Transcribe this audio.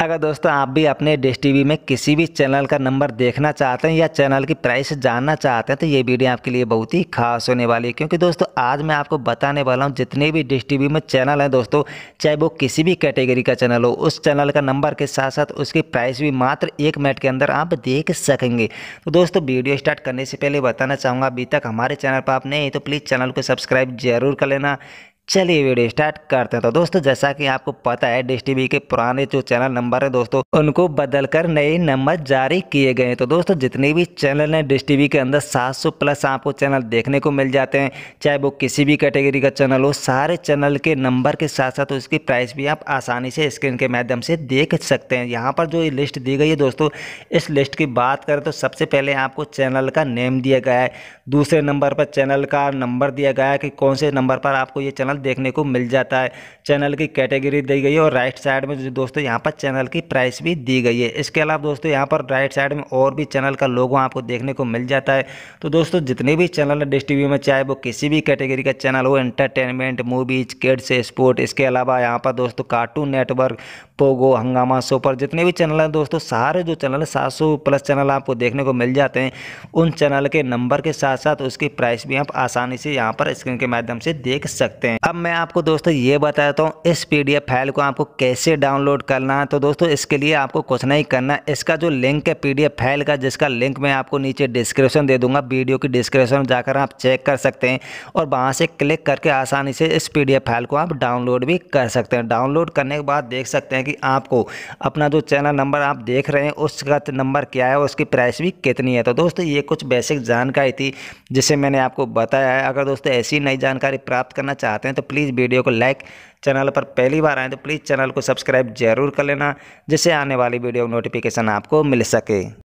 अच्छा अगर दोस्तों आप भी अपने डिश टी में किसी भी चैनल का नंबर देखना चाहते हैं या चैनल की प्राइस जानना चाहते हैं तो ये वीडियो आपके लिए बहुत ही खास होने वाली है क्योंकि दोस्तों आज मैं आपको बताने वाला हूँ जितने भी डिश टी में चैनल हैं दोस्तों चाहे वो किसी भी कैटेगरी का चैनल हो उस चैनल का नंबर के साथ साथ उसकी प्राइस भी मात्र एक मिनट के अंदर आप देख सकेंगे तो दोस्तों वीडियो स्टार्ट करने से पहले बताना चाहूँगा अभी तक हमारे चैनल पर आप नहीं तो प्लीज़ चैनल को सब्सक्राइब जरूर कर लेना चलिए वीडियो स्टार्ट करते हैं तो दोस्तों जैसा कि आपको पता है डिश टीवी के पुराने जो चैनल नंबर है दोस्तों उनको बदलकर नए नंबर जारी किए गए हैं तो दोस्तों जितने भी चैनल हैं डिश टीवी के अंदर 700 प्लस आपको चैनल देखने को मिल जाते हैं चाहे वो किसी भी कैटेगरी का चैनल हो सारे चैनल के नंबर के साथ साथ उसकी प्राइस भी आप आसानी से स्क्रीन के माध्यम से देख सकते हैं यहाँ पर जो ये लिस्ट दी गई है दोस्तों इस लिस्ट की बात करें तो सबसे पहले आपको चैनल का नेम दिया गया है दूसरे नंबर पर चैनल का नंबर दिया गया है कि कौन से नंबर पर आपको ये चैनल देखने को मिल जाता है चैनल की कैटेगरी दी गई है और राइट साइड में जो दोस्तों यहाँ पर चैनल की प्राइस भी दी गई है इसके अलावा दोस्तों यहाँ पर राइट साइड में और भी चैनल का लोगो आपको देखने को मिल जाता है तो दोस्तों जितने भी चैनल है डिश टी में चाहे वो किसी भी कैटेगरी का चैनल हो एंटरटेनमेंट मूवीज किड्स स्पोर्ट इसके अलावा यहाँ पर दोस्तों Cartoon Network Pogo Hungama super जितने भी चैनल हैं दोस्तों सारे जो चैनल है सात सौ प्लस चैनल आपको देखने को मिल जाते हैं उन चैनल के नंबर के साथ साथ उसकी प्राइस भी आप आसानी से यहाँ पर स्क्रीन के माध्यम से देख सकते हैं अब मैं आपको दोस्तों ये बताता हूँ इस पीडीएफ फाइल को आपको कैसे डाउनलोड करना है तो दोस्तों इसके लिए आपको कुछ नहीं करना इसका जो लिंक है पीडीएफ फाइल का जिसका लिंक मैं आपको नीचे डिस्क्रिप्शन दे दूंगा वीडियो की डिस्क्रिप्शन में जाकर आप चेक कर सकते हैं और वहाँ से क्लिक करके आसानी से इस पी फाइल को आप डाउनलोड भी कर सकते हैं डाउनलोड करने के बाद देख सकते हैं कि आपको अपना जो चैनल नंबर आप देख रहे हैं उसका नंबर क्या है उसकी प्राइस भी कितनी है तो दोस्तों ये कुछ बेसिक जानकारी थी जिसे मैंने आपको बताया है अगर दोस्तों ऐसी नई जानकारी प्राप्त करना चाहते हैं तो तो प्लीज़ वीडियो को लाइक चैनल पर पहली बार आए तो प्लीज़ चैनल को सब्सक्राइब जरूर कर लेना जिससे आने वाली वीडियो नोटिफिकेशन आपको मिल सके